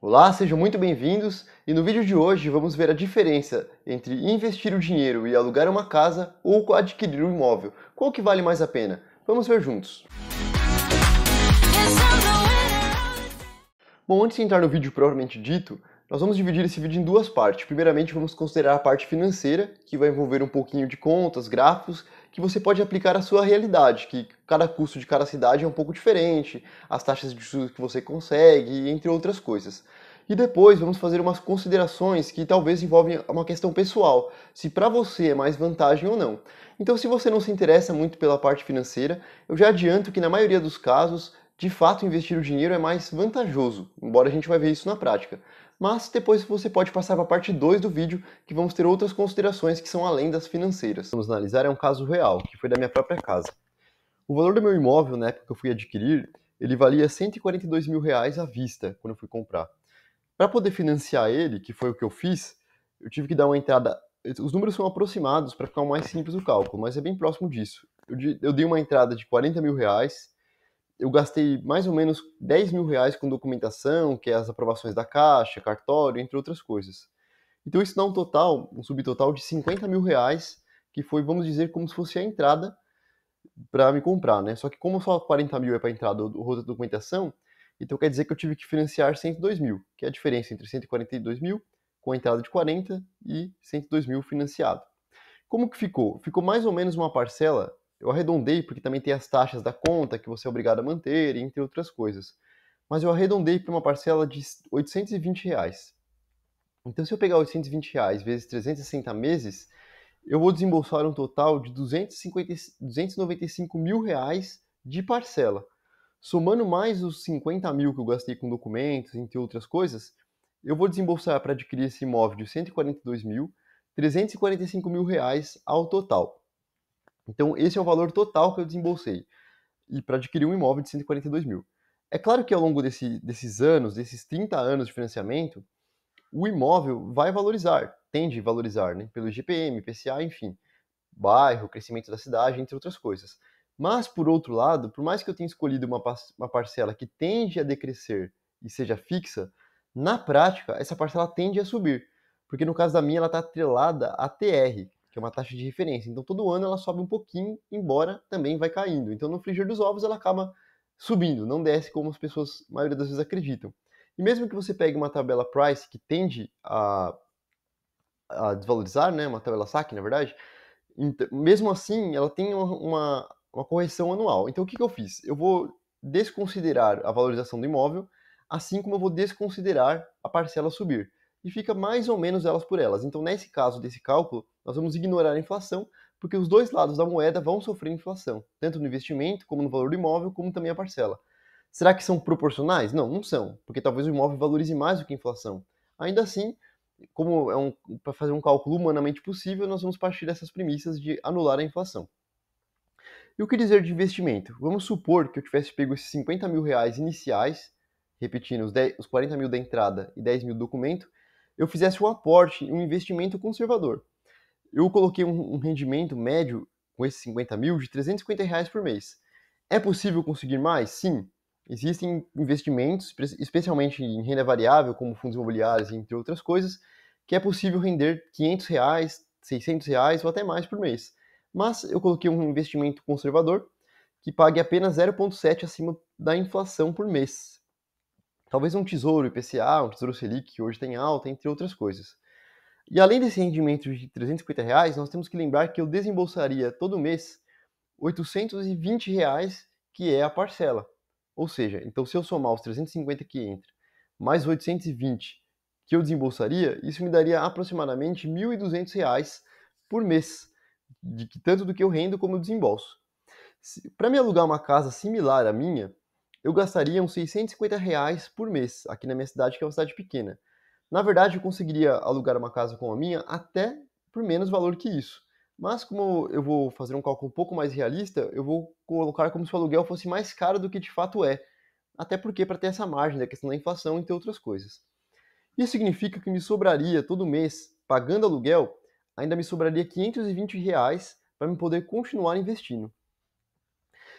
Olá, sejam muito bem-vindos e no vídeo de hoje vamos ver a diferença entre investir o dinheiro e alugar uma casa ou adquirir um imóvel. Qual que vale mais a pena? Vamos ver juntos. Bom, antes de entrar no vídeo propriamente dito, nós vamos dividir esse vídeo em duas partes. Primeiramente, vamos considerar a parte financeira, que vai envolver um pouquinho de contas, gráficos que você pode aplicar à sua realidade, que cada custo de cada cidade é um pouco diferente, as taxas de juros que você consegue, entre outras coisas. E depois vamos fazer umas considerações que talvez envolvem uma questão pessoal, se para você é mais vantagem ou não. Então, se você não se interessa muito pela parte financeira, eu já adianto que na maioria dos casos de fato investir o dinheiro é mais vantajoso, embora a gente vai ver isso na prática. Mas depois você pode passar para a parte 2 do vídeo, que vamos ter outras considerações que são além das financeiras. Vamos analisar é um caso real, que foi da minha própria casa. O valor do meu imóvel na época que eu fui adquirir, ele valia 142 mil reais à vista quando eu fui comprar. Para poder financiar ele, que foi o que eu fiz, eu tive que dar uma entrada. Os números são aproximados para ficar mais simples o cálculo, mas é bem próximo disso. Eu dei uma entrada de 40 mil reais eu gastei mais ou menos 10 mil reais com documentação, que é as aprovações da Caixa, cartório, entre outras coisas. Então isso dá um total, um subtotal de 50 mil reais, que foi, vamos dizer, como se fosse a entrada para me comprar, né? Só que como só 40 mil é para entrada do rosto da documentação, então quer dizer que eu tive que financiar 102 mil, que é a diferença entre 142 mil com a entrada de 40 e 102 mil financiado. Como que ficou? Ficou mais ou menos uma parcela eu arredondei porque também tem as taxas da conta que você é obrigado a manter, entre outras coisas. Mas eu arredondei para uma parcela de 820 reais. Então, se eu pegar 820 reais vezes 360 meses, eu vou desembolsar um total de 250, 295 mil reais de parcela. Somando mais os 50 mil que eu gastei com documentos, entre outras coisas, eu vou desembolsar para adquirir esse imóvel de 142 mil, 345 mil reais ao total. Então, esse é o valor total que eu desembolsei e para adquirir um imóvel de 142 mil. É claro que ao longo desse, desses anos, desses 30 anos de financiamento, o imóvel vai valorizar, tende a valorizar, né? Pelo IGPM, PCA, enfim, bairro, crescimento da cidade, entre outras coisas. Mas, por outro lado, por mais que eu tenha escolhido uma, uma parcela que tende a decrescer e seja fixa, na prática, essa parcela tende a subir. Porque no caso da minha, ela está atrelada à TR, que é uma taxa de referência. Então todo ano ela sobe um pouquinho, embora também vai caindo. Então no frigir dos ovos ela acaba subindo, não desce como as pessoas, a maioria das vezes, acreditam. E mesmo que você pegue uma tabela price que tende a, a desvalorizar, né, uma tabela saque, na verdade, então, mesmo assim ela tem uma, uma, correção anual. Então o que, que eu fiz? Eu vou desconsiderar a valorização do imóvel, assim como eu vou desconsiderar a parcela subir e fica mais ou menos elas por elas. Então, nesse caso desse cálculo, nós vamos ignorar a inflação, porque os dois lados da moeda vão sofrer inflação, tanto no investimento, como no valor do imóvel, como também a parcela. Será que são proporcionais? Não, não são, porque talvez o imóvel valorize mais do que a inflação. Ainda assim, como é um, para fazer um cálculo humanamente possível, nós vamos partir dessas premissas de anular a inflação. E o que dizer de investimento? Vamos supor que eu tivesse pego esses 50 mil reais iniciais, repetindo os, 10, os 40 mil da entrada e 10 mil do documento, eu fizesse um aporte, um investimento conservador. Eu coloquei um, rendimento médio com esses 50 mil de 350 reais por mês. É possível conseguir mais? Sim. Existem investimentos, especialmente em renda variável, como fundos imobiliários, entre outras coisas, que é possível render 500 reais, 600 reais ou até mais por mês. Mas eu coloquei um investimento conservador que pague apenas 0,7 acima da inflação por mês talvez um tesouro IPCA, um tesouro Selic, que hoje tem alta, entre outras coisas. E além desse rendimento de 350 reais, nós temos que lembrar que eu desembolsaria todo mês 820 reais, que é a parcela. Ou seja, então se eu somar os 350 que entra, mais 820 que eu desembolsaria, isso me daria aproximadamente 1.200 reais por mês, de tanto do que eu rendo como eu desembolso. Para me alugar uma casa similar à minha, eu gastaria uns 650 reais por mês aqui na minha cidade, que é uma cidade pequena. Na verdade, eu conseguiria alugar uma casa como a minha até por menos valor que isso. Mas como eu vou fazer um cálculo um pouco mais realista, eu vou colocar como se o aluguel fosse mais caro do que de fato é, até porque para ter essa margem da questão da inflação, entre outras coisas. Isso significa que me sobraria todo mês, pagando aluguel, ainda me sobraria 520 reais para me poder continuar investindo.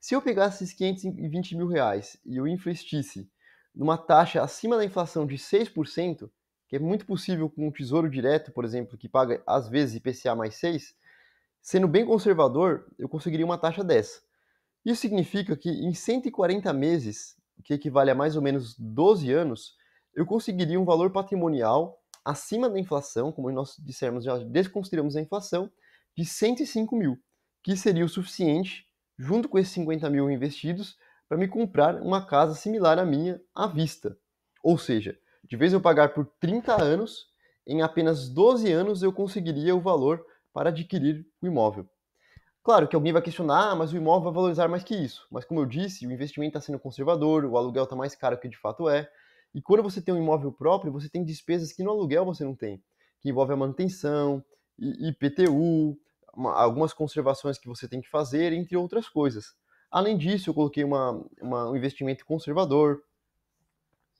Se eu pegasse esses 520 mil reais e eu investisse numa taxa acima da inflação de 6%, que é muito possível com um tesouro direto, por exemplo, que paga às vezes IPCA mais 6, sendo bem conservador, eu conseguiria uma taxa dessa. Isso significa que em 140 meses, que equivale a mais ou menos 12 anos, eu conseguiria um valor patrimonial acima da inflação, como nós dissemos, já desconsideramos a inflação, de 105 mil, que seria o suficiente junto com esses 50 mil investidos, para me comprar uma casa similar à minha à vista. Ou seja, de vez eu pagar por 30 anos, em apenas 12 anos eu conseguiria o valor para adquirir o imóvel. Claro que alguém vai questionar, ah, mas o imóvel vai valorizar mais que isso. Mas como eu disse, o investimento está sendo conservador, o aluguel está mais caro que de fato é. E quando você tem um imóvel próprio, você tem despesas que no aluguel você não tem, que envolve a manutenção, IPTU, uma, algumas conservações que você tem que fazer, entre outras coisas. Além disso, eu coloquei uma, uma, um investimento conservador,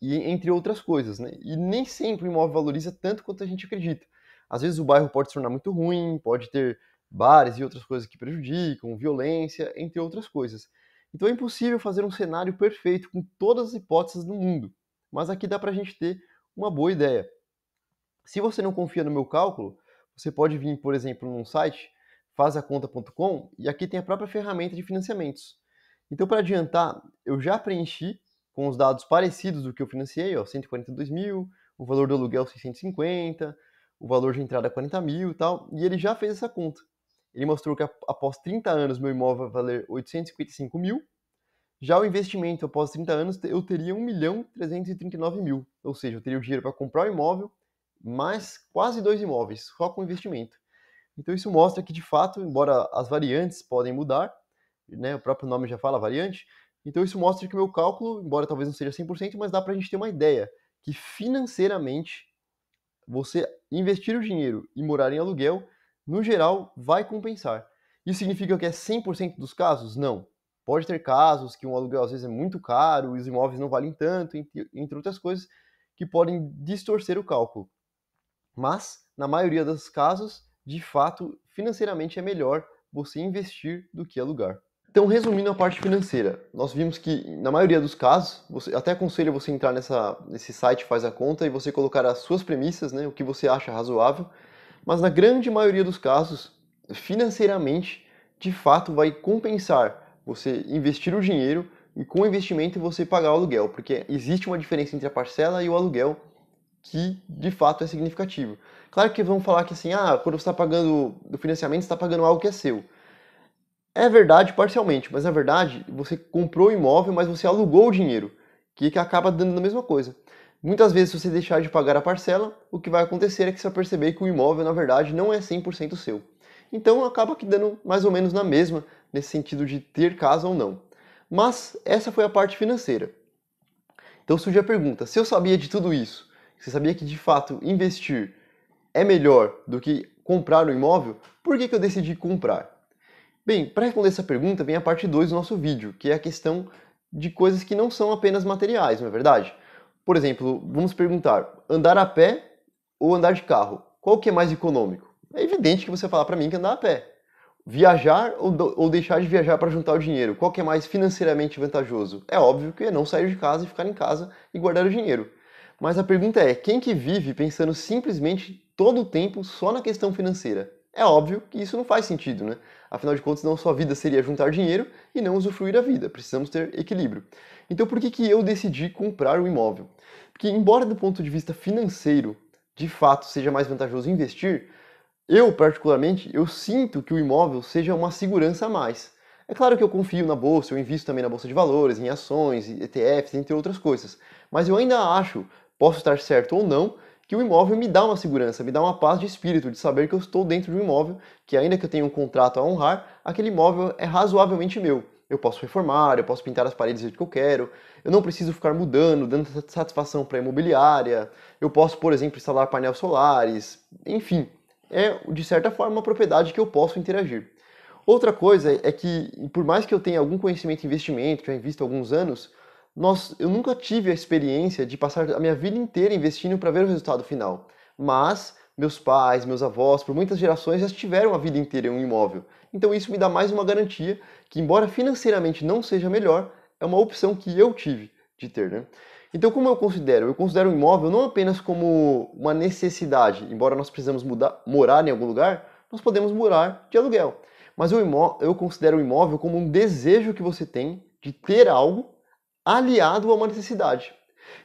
e entre outras coisas. Né? E nem sempre o imóvel valoriza tanto quanto a gente acredita. Às vezes o bairro pode se tornar muito ruim, pode ter bares e outras coisas que prejudicam, violência, entre outras coisas. Então é impossível fazer um cenário perfeito com todas as hipóteses do mundo, mas aqui dá para a gente ter uma boa ideia. Se você não confia no meu cálculo, você pode vir, por exemplo, num site fazaconta.com e aqui tem a própria ferramenta de financiamentos. Então, para adiantar, eu já preenchi com os dados parecidos do que eu financiei, ó, 142 mil, o valor do aluguel 650, o valor de entrada 40 mil e tal, e ele já fez essa conta. Ele mostrou que após 30 anos meu imóvel vai valer 855 mil, já o investimento após 30 anos eu teria 1 milhão 339 mil, ou seja, eu teria o dinheiro para comprar o imóvel mais quase dois imóveis, só com investimento. Então isso mostra que de fato, embora as variantes podem mudar, né, o próprio nome já fala variante, então isso mostra que o meu cálculo, embora talvez não seja 100%, mas dá para a gente ter uma ideia que financeiramente você investir o dinheiro e morar em aluguel, no geral, vai compensar. Isso significa que é 100% dos casos? Não. Pode ter casos que um aluguel às vezes é muito caro, os imóveis não valem tanto, entre outras coisas, que podem distorcer o cálculo. Mas, na maioria dos casos, de fato, financeiramente é melhor você investir do que alugar. Então, resumindo a parte financeira, nós vimos que na maioria dos casos, você, até aconselho você entrar nessa, nesse site faz a conta e você colocar as suas premissas, né, o que você acha razoável, mas na grande maioria dos casos, financeiramente, de fato vai compensar você investir o dinheiro e com o investimento você pagar o aluguel, porque existe uma diferença entre a parcela e o aluguel que de fato é significativo. Claro que vão falar que assim, ah, quando você está pagando do financiamento, você está pagando algo que é seu. É verdade parcialmente, mas na verdade você comprou o imóvel, mas você alugou o dinheiro, que, é que acaba dando a mesma coisa. Muitas vezes, se você deixar de pagar a parcela, o que vai acontecer é que você vai perceber que o imóvel, na verdade, não é 100% seu. Então, acaba que dando mais ou menos na mesma, nesse sentido de ter casa ou não. Mas essa foi a parte financeira. Então surge a pergunta: se eu sabia de tudo isso, você sabia que de fato investir é melhor do que comprar o um imóvel, por que, que eu decidi comprar? Bem, para responder essa pergunta vem a parte 2 do nosso vídeo, que é a questão de coisas que não são apenas materiais, não é verdade? Por exemplo, vamos perguntar, andar a pé ou andar de carro? Qual que é mais econômico? É evidente que você falar para mim que andar a pé. Viajar ou, ou deixar de viajar para juntar o dinheiro? Qual que é mais financeiramente vantajoso? É óbvio que é não sair de casa e ficar em casa e guardar o dinheiro. Mas a pergunta é, quem que vive pensando simplesmente todo o tempo só na questão financeira? É óbvio que isso não faz sentido, né? Afinal de contas, não só a vida seria juntar dinheiro e não usufruir a vida, precisamos ter equilíbrio. Então por que, que eu decidi comprar um imóvel? Porque embora do ponto de vista financeiro, de fato, seja mais vantajoso investir, eu particularmente, eu sinto que o imóvel seja uma segurança a mais. É claro que eu confio na bolsa, eu invisto também na bolsa de valores, em ações, ETFs, entre outras coisas, mas eu ainda acho posso estar certo ou não, que o imóvel me dá uma segurança, me dá uma paz de espírito, de saber que eu estou dentro de um imóvel, que ainda que eu tenha um contrato a honrar, aquele imóvel é razoavelmente meu. Eu posso reformar, eu posso pintar as paredes do jeito que eu quero, eu não preciso ficar mudando, dando satisfação para a imobiliária, eu posso, por exemplo, instalar painéis solares, enfim, é de certa forma uma propriedade que eu posso interagir. Outra coisa é que, por mais que eu tenha algum conhecimento em investimento, já invisto há alguns anos, nós, eu nunca tive a experiência de passar a minha vida inteira investindo para ver o resultado final. Mas meus pais, meus avós, por muitas gerações já tiveram a vida inteira em um imóvel. Então isso me dá mais uma garantia que, embora financeiramente não seja melhor, é uma opção que eu tive de ter. Né? Então como eu considero? Eu considero o um imóvel não apenas como uma necessidade, embora nós precisamos mudar, morar em algum lugar, nós podemos morar de aluguel. Mas eu, eu considero o imóvel como um desejo que você tem de ter algo aliado a uma necessidade.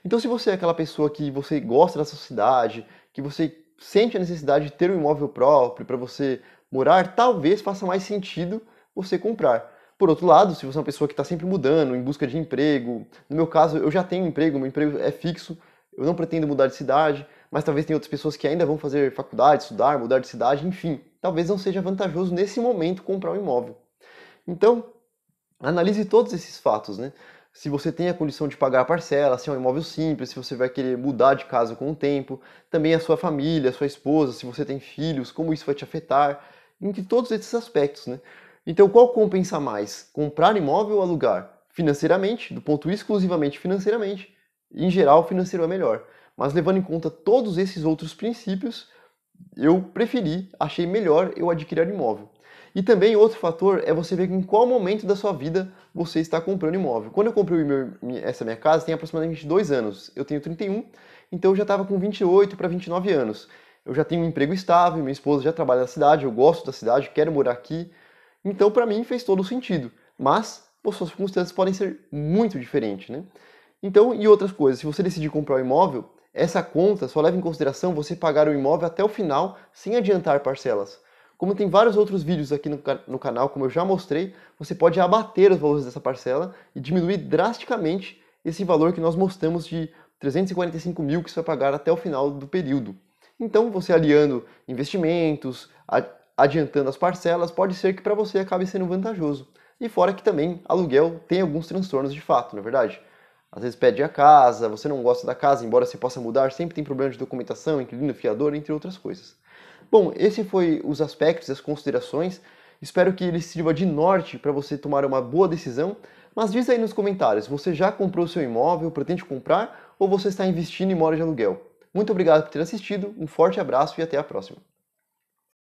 Então, se você é aquela pessoa que você gosta da cidade, que você sente a necessidade de ter um imóvel próprio para você morar, talvez faça mais sentido você comprar. Por outro lado, se você é uma pessoa que está sempre mudando, em busca de emprego, no meu caso, eu já tenho um emprego, meu emprego é fixo, eu não pretendo mudar de cidade, mas talvez tenha outras pessoas que ainda vão fazer faculdade, estudar, mudar de cidade, enfim. Talvez não seja vantajoso nesse momento comprar um imóvel. Então, analise todos esses fatos, né? se você tem a condição de pagar a parcela, se é um imóvel simples, se você vai querer mudar de casa com o tempo, também a sua família, a sua esposa, se você tem filhos, como isso vai te afetar, entre todos esses aspectos, né? Então, qual compensa mais? Comprar imóvel ou alugar? Financeiramente, do ponto exclusivamente financeiramente, em geral, o financeiro é melhor. Mas levando em conta todos esses outros princípios, eu preferi, achei melhor eu adquirir imóvel. E também outro fator é você ver em qual momento da sua vida você está comprando imóvel. Quando eu comprei meu, essa minha casa, tem aproximadamente dois anos. Eu tenho 31, então eu já estava com 28 para 29 anos. Eu já tenho um emprego estável, minha esposa já trabalha na cidade, eu gosto da cidade, quero morar aqui. Então, para mim, fez todo o sentido. Mas, as suas circunstâncias podem ser muito diferentes, né? Então, e outras coisas, se você decidir comprar um imóvel, essa conta só leva em consideração você pagar o imóvel até o final sem adiantar parcelas. Como tem vários outros vídeos aqui no, no canal, como eu já mostrei, você pode abater os valores dessa parcela e diminuir drasticamente esse valor que nós mostramos de 345 mil que você vai pagar até o final do período. Então, você aliando investimentos, adiantando as parcelas, pode ser que para você acabe sendo vantajoso. E fora que também aluguel tem alguns transtornos de fato, na é verdade. Às vezes pede a casa, você não gosta da casa, embora você possa mudar, sempre tem problema de documentação, inquilino, fiador, entre outras coisas. Bom, esse foi os aspectos, as considerações. Espero que ele sirva de norte para você tomar uma boa decisão. Mas diz aí nos comentários, você já comprou seu imóvel, pretende comprar ou você está investindo em mora de aluguel? Muito obrigado por ter assistido, um forte abraço e até a próxima.